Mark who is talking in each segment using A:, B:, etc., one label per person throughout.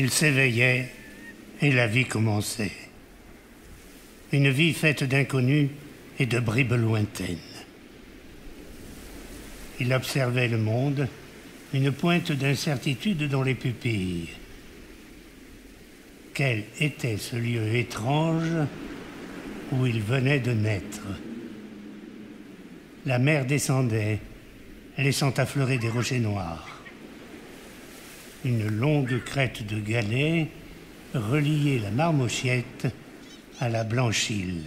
A: Il s'éveillait et la vie commençait. Une vie faite d'inconnus et de bribes lointaines. Il observait le monde, une pointe d'incertitude dans les pupilles. Quel était ce lieu étrange où il venait de naître La mer descendait, laissant affleurer des rochers noirs une longue crête de galets reliait la marmochiette à la blanchille.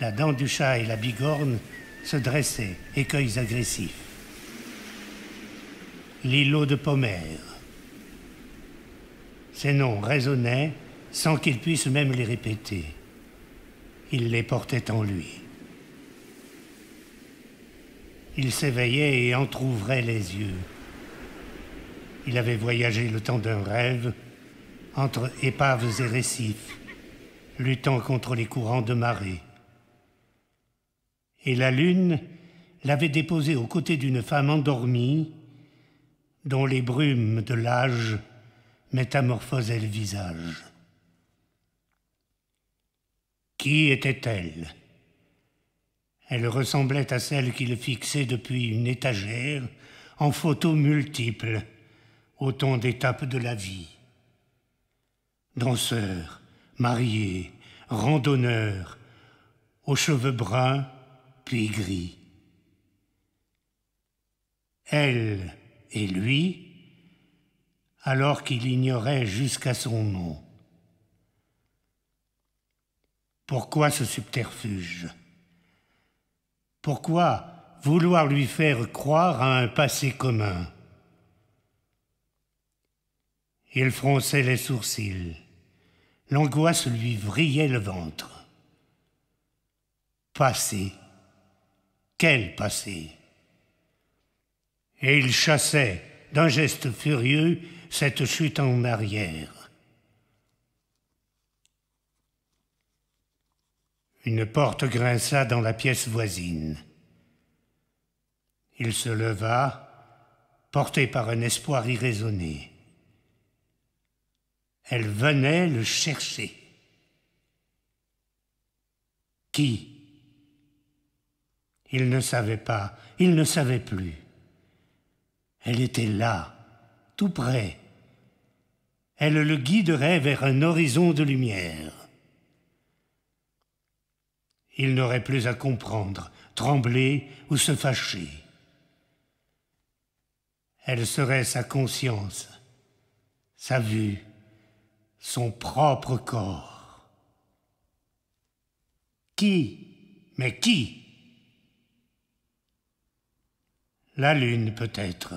A: La dent du chat et la bigorne se dressaient, écueils agressifs. L'îlot de Pomère. Ces noms résonnaient sans qu'il puisse même les répéter. Il les portait en lui. Il s'éveillait et entr'ouvrait les yeux. Il avait voyagé le temps d'un rêve, entre épaves et récifs, luttant contre les courants de marée. Et la lune l'avait déposé aux côtés d'une femme endormie, dont les brumes de l'âge métamorphosaient le visage. Qui était-elle Elle ressemblait à celle qu'il fixait depuis une étagère en photos multiples autant d'étapes de la vie. Danseur, marié, randonneur, aux cheveux bruns puis gris. Elle et lui, alors qu'il ignorait jusqu'à son nom. Pourquoi ce subterfuge Pourquoi vouloir lui faire croire à un passé commun il fronçait les sourcils. L'angoisse lui vrillait le ventre. Passé. Quel passé Et il chassait, d'un geste furieux, cette chute en arrière. Une porte grinça dans la pièce voisine. Il se leva, porté par un espoir irraisonné elle venait le chercher. Qui Il ne savait pas, il ne savait plus. Elle était là, tout près. Elle le guiderait vers un horizon de lumière. Il n'aurait plus à comprendre, trembler ou se fâcher. Elle serait sa conscience, sa vue, son propre corps. Qui Mais qui La lune peut-être.